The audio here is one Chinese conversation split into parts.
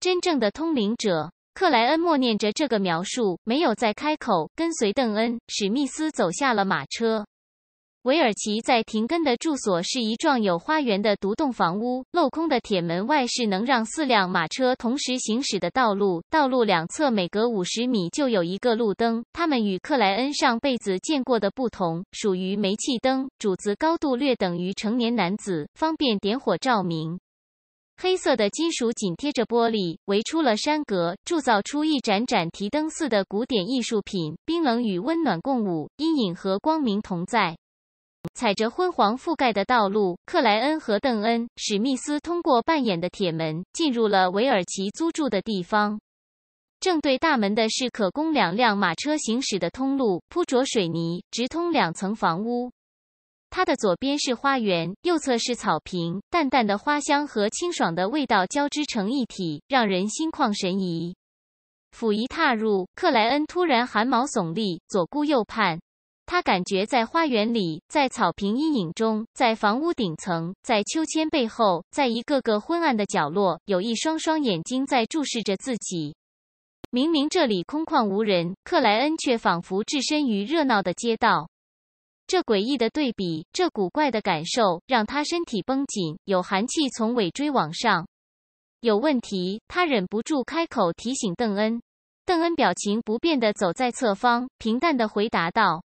真正的通灵者克莱恩默念着这个描述，没有再开口，跟随邓恩、史密斯走下了马车。韦尔奇在廷根的住所是一幢有花园的独栋房屋，镂空的铁门外是能让四辆马车同时行驶的道路，道路两侧每隔五十米就有一个路灯，它们与克莱恩上辈子见过的不同，属于煤气灯，主子高度略等于成年男子，方便点火照明。黑色的金属紧贴着玻璃，围出了山阁，铸造出一盏盏提灯似的古典艺术品。冰冷与温暖共舞，阴影和光明同在。踩着昏黄覆盖的道路，克莱恩和邓恩·史密斯通过扮演的铁门进入了韦尔奇租住的地方。正对大门的是可供两辆马车行驶的通路，铺着水泥，直通两层房屋。它的左边是花园，右侧是草坪，淡淡的花香和清爽的味道交织成一体，让人心旷神怡。甫一踏入，克莱恩突然寒毛耸立，左顾右盼，他感觉在花园里，在草坪阴影中，在房屋顶层，在秋千背后，在一个个昏暗的角落，有一双双眼睛在注视着自己。明明这里空旷无人，克莱恩却仿佛置身于热闹的街道。这诡异的对比，这古怪的感受，让他身体绷紧，有寒气从尾椎往上。有问题，他忍不住开口提醒邓恩。邓恩表情不变的走在侧方，平淡的回答道：“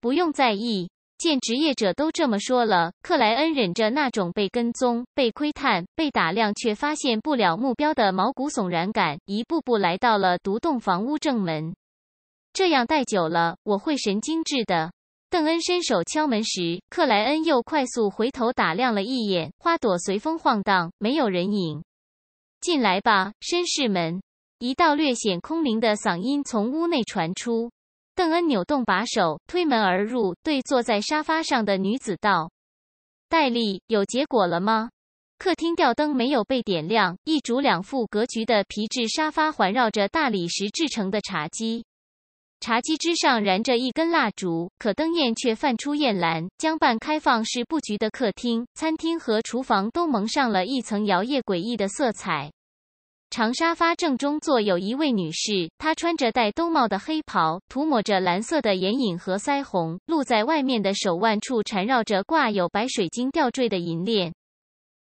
不用在意，见职业者都这么说了。”克莱恩忍着那种被跟踪、被窥探、被打量，却发现不了目标的毛骨悚然感，一步步来到了独栋房屋正门。这样待久了，我会神经质的。邓恩伸手敲门时，克莱恩又快速回头打量了一眼，花朵随风晃荡，没有人影。进来吧，绅士们。一道略显空灵的嗓音从屋内传出。邓恩扭动把手，推门而入，对坐在沙发上的女子道：“戴笠，有结果了吗？”客厅吊灯没有被点亮，一主两副格局的皮质沙发环绕着大理石制成的茶几。茶几之上燃着一根蜡烛，可灯焰却泛出艳蓝。将半开放式布局的客厅、餐厅和厨房都蒙上了一层摇曳诡异的色彩。长沙发正中坐有一位女士，她穿着戴兜帽的黑袍，涂抹着蓝色的眼影和腮红，露在外面的手腕处缠绕着挂有白水晶吊坠的银链。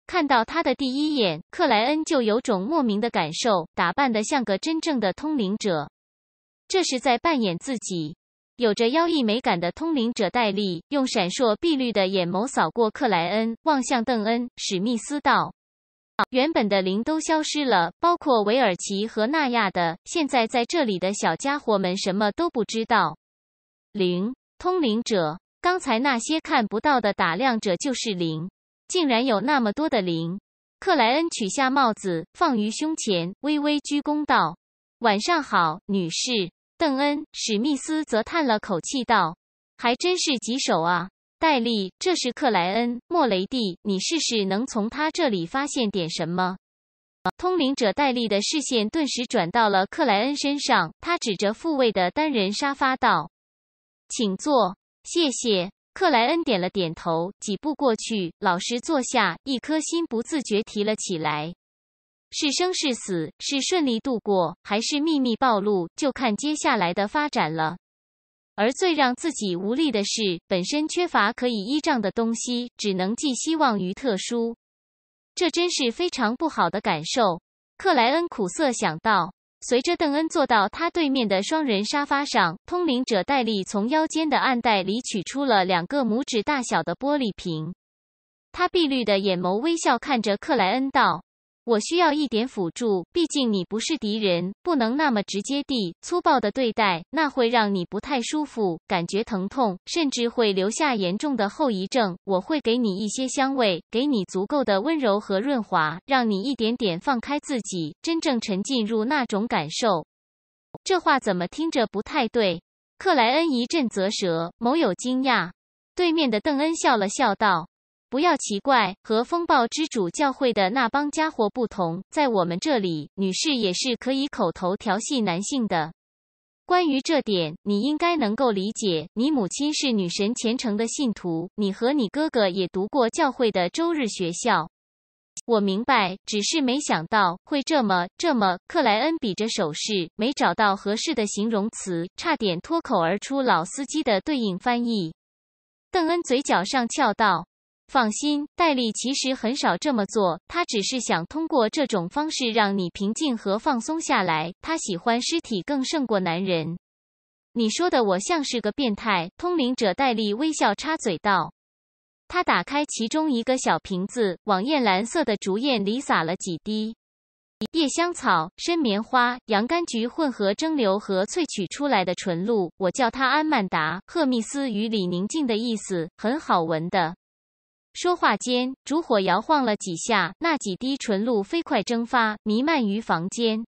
看到她的第一眼，克莱恩就有种莫名的感受，打扮的像个真正的通灵者。这是在扮演自己，有着妖异美感的通灵者戴笠用闪烁碧绿的眼眸扫过克莱恩，望向邓恩·史密斯道：“原本的灵都消失了，包括维尔奇和纳亚的。现在在这里的小家伙们什么都不知道。灵，通灵者，刚才那些看不到的打量者就是灵，竟然有那么多的灵。”克莱恩取下帽子，放于胸前，微微鞠躬道：“晚上好，女士。”邓恩·史密斯则叹了口气道：“还真是棘手啊，戴利。这是克莱恩·莫雷蒂，你试试能从他这里发现点什么。”通灵者戴利的视线顿时转到了克莱恩身上，他指着复位的单人沙发道：“请坐，谢谢。”克莱恩点了点头，几步过去，老实坐下，一颗心不自觉提了起来。是生是死，是顺利度过还是秘密暴露，就看接下来的发展了。而最让自己无力的是，本身缺乏可以依仗的东西，只能寄希望于特殊，这真是非常不好的感受。克莱恩苦涩想到。随着邓恩坐到他对面的双人沙发上，通灵者戴利从腰间的暗袋里取出了两个拇指大小的玻璃瓶，他碧绿的眼眸微笑看着克莱恩道。我需要一点辅助，毕竟你不是敌人，不能那么直接地、粗暴地对待，那会让你不太舒服，感觉疼痛，甚至会留下严重的后遗症。我会给你一些香味，给你足够的温柔和润滑，让你一点点放开自己，真正沉浸入那种感受。这话怎么听着不太对？克莱恩一阵啧舌，某有惊讶。对面的邓恩笑了笑道。不要奇怪，和风暴之主教会的那帮家伙不同，在我们这里，女士也是可以口头调戏男性的。关于这点，你应该能够理解。你母亲是女神虔诚的信徒，你和你哥哥也读过教会的周日学校。我明白，只是没想到会这么这么。克莱恩比着手势，没找到合适的形容词，差点脱口而出“老司机”的对应翻译。邓恩嘴角上翘道。放心，戴笠其实很少这么做，他只是想通过这种方式让你平静和放松下来。他喜欢尸体更胜过男人。你说的我像是个变态通灵者。戴笠微笑插嘴道。他打开其中一个小瓶子，往艳蓝色的竹叶里洒了几滴，夜香草、深棉花、洋甘菊混合蒸馏和萃取出来的纯露。我叫它安曼达，赫密斯与李宁静的意思，很好闻的。说话间，烛火摇晃了几下，那几滴纯露飞快蒸发，弥漫于房间。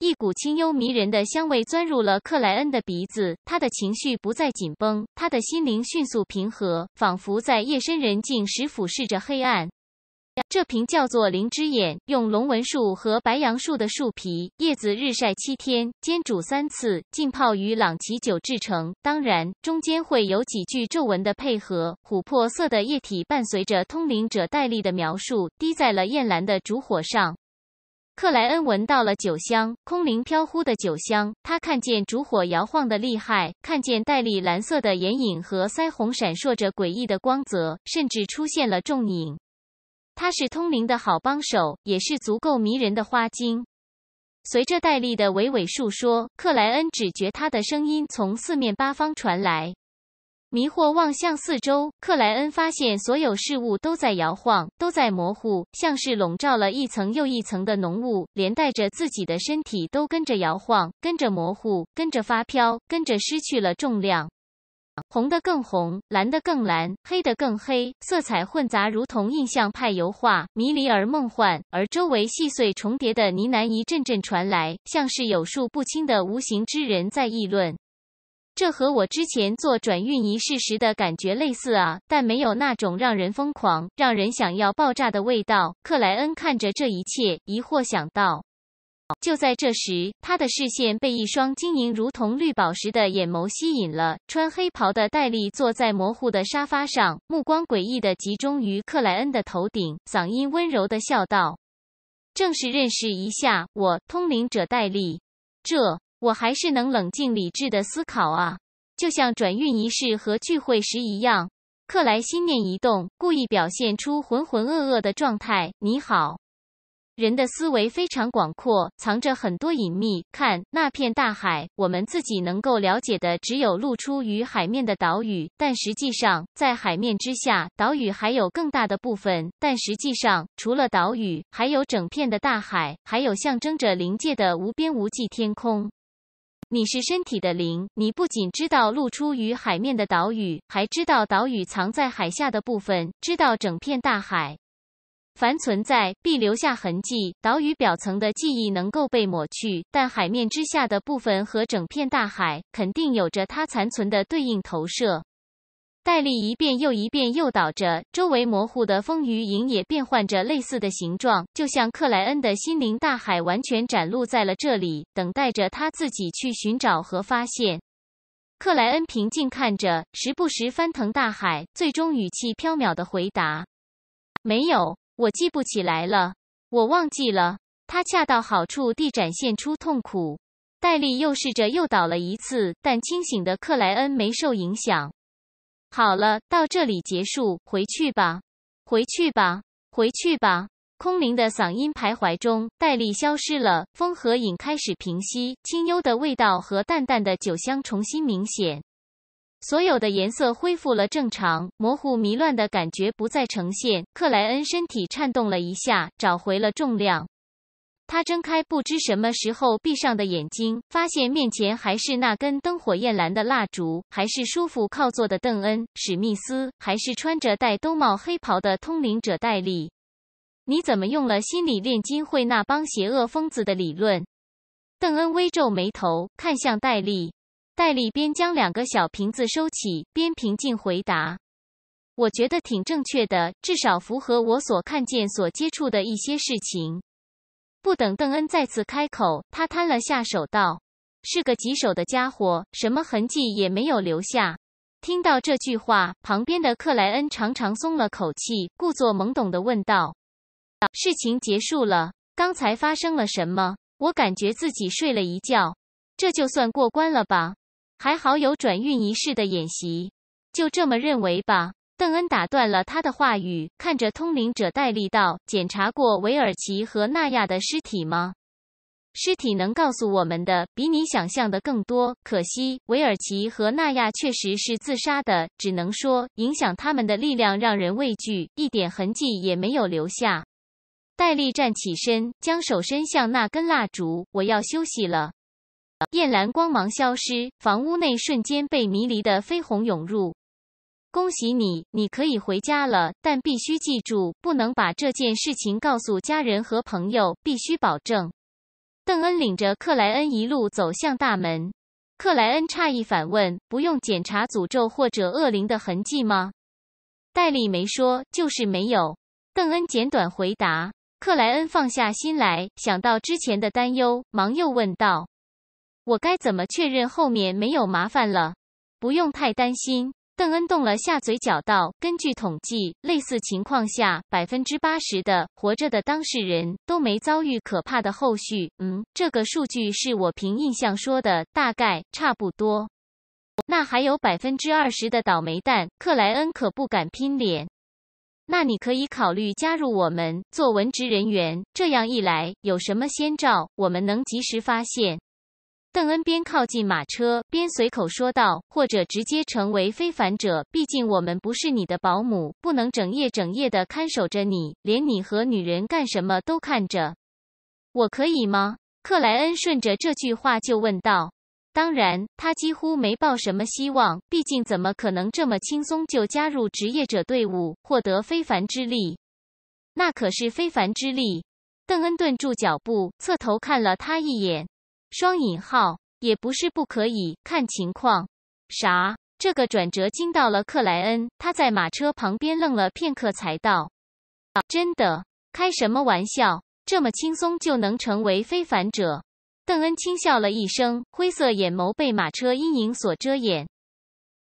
一股清幽迷人的香味钻入了克莱恩的鼻子，他的情绪不再紧绷，他的心灵迅速平和，仿佛在夜深人静时俯视着黑暗。这瓶叫做“灵之眼”，用龙纹树和白杨树的树皮、叶子日晒七天，煎煮三次，浸泡于朗奇酒制成。当然，中间会有几句皱纹的配合。琥珀色的液体伴随着通灵者戴笠的描述，滴在了艳蓝的烛火上。克莱恩闻到了酒香，空灵飘忽的酒香。他看见烛火摇晃的厉害，看见戴笠蓝色的眼影和腮红闪烁着诡异的光泽，甚至出现了重影。他是通灵的好帮手，也是足够迷人的花精。随着戴笠的娓娓述说，克莱恩只觉他的声音从四面八方传来，迷惑望向四周，克莱恩发现所有事物都在摇晃，都在模糊，像是笼罩了一层又一层的浓雾，连带着自己的身体都跟着摇晃，跟着模糊，跟着发飘，跟着失去了重量。红的更红，蓝的更蓝，黑的更黑，色彩混杂，如同印象派油画，迷离而梦幻。而周围细碎重叠的呢喃一阵阵传来，像是有数不清的无形之人在议论。这和我之前做转运仪式时的感觉类似啊，但没有那种让人疯狂、让人想要爆炸的味道。克莱恩看着这一切，疑惑想到。就在这时，他的视线被一双晶莹如同绿宝石的眼眸吸引了。穿黑袍的戴笠坐在模糊的沙发上，目光诡异地集中于克莱恩的头顶，嗓音温柔地笑道：“正式认识一下，我通灵者戴笠。这我还是能冷静理智的思考啊，就像转运仪式和聚会时一样。克莱心念一动，故意表现出浑浑噩噩的状态。“你好。”人的思维非常广阔，藏着很多隐秘。看那片大海，我们自己能够了解的只有露出于海面的岛屿，但实际上在海面之下，岛屿还有更大的部分。但实际上，除了岛屿，还有整片的大海，还有象征着灵界的无边无际天空。你是身体的灵，你不仅知道露出于海面的岛屿，还知道岛屿藏在海下的部分，知道整片大海。凡存在，必留下痕迹。岛屿表层的记忆能够被抹去，但海面之下的部分和整片大海肯定有着它残存的对应投射。戴笠一遍又一遍诱导着周围模糊的风雨影，也变换着类似的形状，就像克莱恩的心灵大海完全展露在了这里，等待着他自己去寻找和发现。克莱恩平静看着，时不时翻腾大海，最终语气飘渺的回答：“没有。”我记不起来了，我忘记了。他恰到好处地展现出痛苦。戴笠又试着诱导了一次，但清醒的克莱恩没受影响。好了，到这里结束。回去吧，回去吧，回去吧。空灵的嗓音徘徊中，戴笠消失了。风和影开始平息，清幽的味道和淡淡的酒香重新明显。所有的颜色恢复了正常，模糊迷乱的感觉不再呈现。克莱恩身体颤动了一下，找回了重量。他睁开不知什么时候闭上的眼睛，发现面前还是那根灯火艳蓝的蜡烛，还是舒服靠坐的邓恩·史密斯，还是穿着戴兜帽黑袍的通灵者戴利。你怎么用了心理炼金会那帮邪恶疯子的理论？邓恩微皱眉头，看向戴利。戴笠边将两个小瓶子收起，边平静回答：“我觉得挺正确的，至少符合我所看见、所接触的一些事情。”不等邓恩再次开口，他摊了下手道：“是个棘手的家伙，什么痕迹也没有留下。”听到这句话，旁边的克莱恩长长松了口气，故作懵懂的问道：“事情结束了？刚才发生了什么？我感觉自己睡了一觉，这就算过关了吧？”还好有转运仪式的演习，就这么认为吧。邓恩打断了他的话语，看着通灵者戴笠道：“检查过韦尔奇和纳亚的尸体吗？尸体能告诉我们的比你想象的更多。可惜，韦尔奇和纳亚确实是自杀的，只能说影响他们的力量让人畏惧，一点痕迹也没有留下。”戴笠站起身，将手伸向那根蜡烛：“我要休息了。”艳兰光芒消失，房屋内瞬间被迷离的绯红涌入。恭喜你，你可以回家了，但必须记住，不能把这件事情告诉家人和朋友，必须保证。邓恩领着克莱恩一路走向大门，克莱恩诧异反问：“不用检查诅咒或者恶灵的痕迹吗？”戴利没说，就是没有。邓恩简短回答。克莱恩放下心来，想到之前的担忧，忙又问道。我该怎么确认后面没有麻烦了？不用太担心。邓恩动了下嘴角，道：“根据统计，类似情况下，百分之八十的活着的当事人都没遭遇可怕的后续。嗯，这个数据是我凭印象说的，大概差不多。那还有百分之二十的倒霉蛋，克莱恩可不敢拼脸。那你可以考虑加入我们做文职人员，这样一来，有什么先兆，我们能及时发现。”邓恩边靠近马车边随口说道：“或者直接成为非凡者，毕竟我们不是你的保姆，不能整夜整夜的看守着你，连你和女人干什么都看着。我可以吗？”克莱恩顺着这句话就问道：“当然。”他几乎没抱什么希望，毕竟怎么可能这么轻松就加入职业者队伍，获得非凡之力？那可是非凡之力！邓恩顿住脚步，侧头看了他一眼。双引号也不是不可以，看情况。啥？这个转折惊到了克莱恩，他在马车旁边愣了片刻，才道：“啊，真的？开什么玩笑？这么轻松就能成为非凡者？”邓恩轻笑了一声，灰色眼眸被马车阴影所遮掩。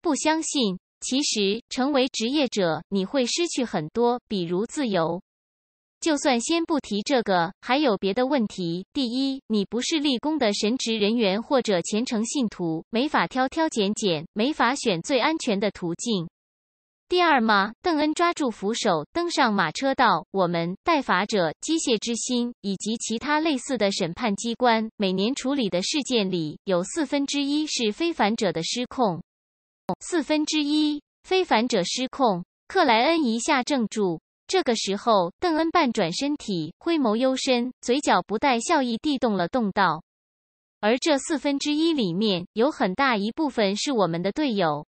不相信？其实成为职业者，你会失去很多，比如自由。就算先不提这个，还有别的问题。第一，你不是立功的神职人员或者虔诚信徒，没法挑挑拣拣，没法选最安全的途径。第二嘛，邓恩抓住扶手，登上马车道。我们代罚者、机械之心以及其他类似的审判机关，每年处理的事件里，有四分之一是非凡者的失控。四分之一非凡者失控。克莱恩一下怔住。这个时候，邓恩半转身体，灰眸幽深，嘴角不带笑意地动了动，道：“而这四分之一里面，有很大一部分是我们的队友。”